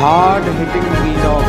hard hitting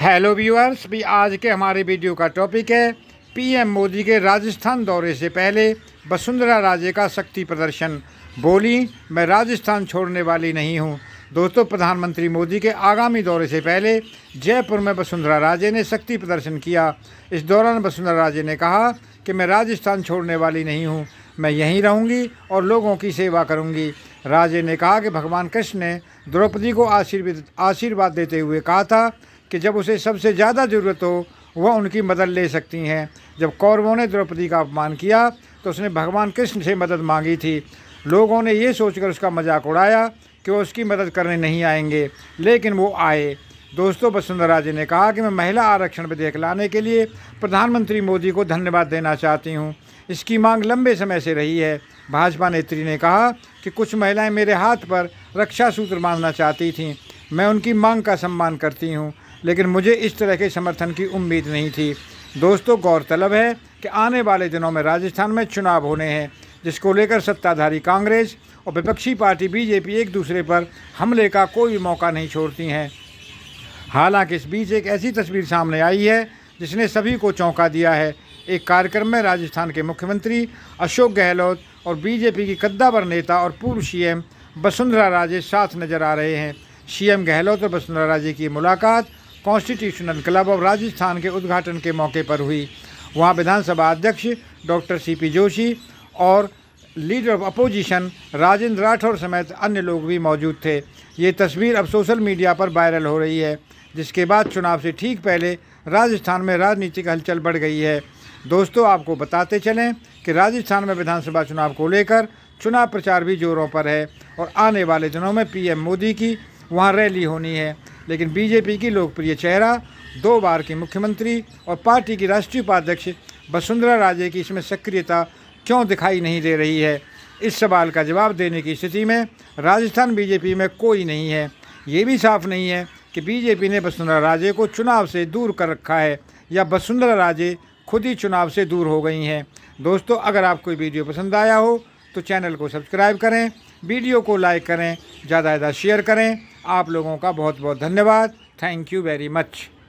hello viewers भी आज के हमारे वीडियो का टॉपिक है पीएम मोदी के राजस्थान दौरे से पहले वसुंधरा राजे का शक्ति प्रदर्शन बोली मैं राजस्थान छोड़ने वाली नहीं हूं दोस्तों प्रधानमंत्री मोदी के आगामी दौरे से पहले जयपुर में वसुंधरा राजे ने शक्ति प्रदर्शन किया इस दौरान वसुंधरा राजे ने कहा कि मैं राजस्थान छोड़ने वाली नहीं हूँ मैं यहीं रहूँगी और लोगों की सेवा करूँगी राजे ने कहा कि भगवान कृष्ण ने द्रौपदी को आशीर्वाद आशीर्वाद देते हुए कहा था कि जब उसे सबसे ज़्यादा ज़रूरत हो वह उनकी मदद ले सकती हैं जब कौरवों ने द्रौपदी का अपमान किया तो उसने भगवान कृष्ण से मदद मांगी थी लोगों ने यह सोचकर उसका मजाक उड़ाया कि वो उसकी मदद करने नहीं आएंगे लेकिन वो आए दोस्तों वसुंधरा जी ने कहा कि मैं महिला आरक्षण विधेयक लाने के लिए प्रधानमंत्री मोदी को धन्यवाद देना चाहती हूँ इसकी मांग लंबे समय से रही है भाजपा नेत्री ने कहा कि कुछ महिलाएं मेरे हाथ पर रक्षा सूत्र मांगना चाहती थीं मैं उनकी मांग का सम्मान करती हूँ लेकिन मुझे इस तरह के समर्थन की उम्मीद नहीं थी दोस्तों गौरतलब है कि आने वाले दिनों में राजस्थान में चुनाव होने हैं जिसको लेकर सत्ताधारी कांग्रेस और विपक्षी पार्टी बीजेपी एक दूसरे पर हमले का कोई मौका नहीं छोड़ती हैं हालांकि इस बीच एक ऐसी तस्वीर सामने आई है जिसने सभी को चौंका दिया है एक कार्यक्रम में राजस्थान के मुख्यमंत्री अशोक गहलोत और बीजेपी की कद्दावर नेता और पूर्व सीएम वसुंधरा राजे साथ नजर आ रहे हैं सीएम गहलोत और वसुंधरा राजे की मुलाकात कॉन्स्टिट्यूशनल क्लब ऑफ राजस्थान के उद्घाटन के मौके पर हुई वहाँ विधानसभा अध्यक्ष डॉक्टर सीपी जोशी और leader of opposition Rajendra Rathore समेत अन्य लोग भी मौजूद थे ये तस्वीर अब सोशल मीडिया पर वायरल हो रही है जिसके बाद चुनाव से ठीक पहले राजस्थान में राजनीतिक हलचल बढ़ गई है दोस्तों आपको बताते चलें कि राजस्थान में विधानसभा चुनाव को लेकर चुनाव प्रचार भी जोरों पर है और आने वाले दिनों में पीएम मोदी की वहाँ रैली होनी है लेकिन बीजेपी की लोकप्रिय चेहरा दो बार की मुख्यमंत्री और पार्टी की राष्ट्रीय उपाध्यक्ष वसुंधरा राजे की इसमें सक्रियता क्यों दिखाई नहीं दे रही है इस सवाल का जवाब देने की स्थिति में राजस्थान बीजेपी में कोई नहीं है ये भी साफ नहीं है कि बीजेपी ने वसुंधरा राजे को चुनाव से दूर कर रखा है या वसुंधरा राजे खुद ही चुनाव से दूर हो गई हैं दोस्तों अगर आपको वीडियो पसंद आया हो तो चैनल को सब्सक्राइब करें वीडियो को लाइक करें ज़्यादा ज़्यादा शेयर करें आप लोगों का बहुत बहुत धन्यवाद थैंक यू वेरी मच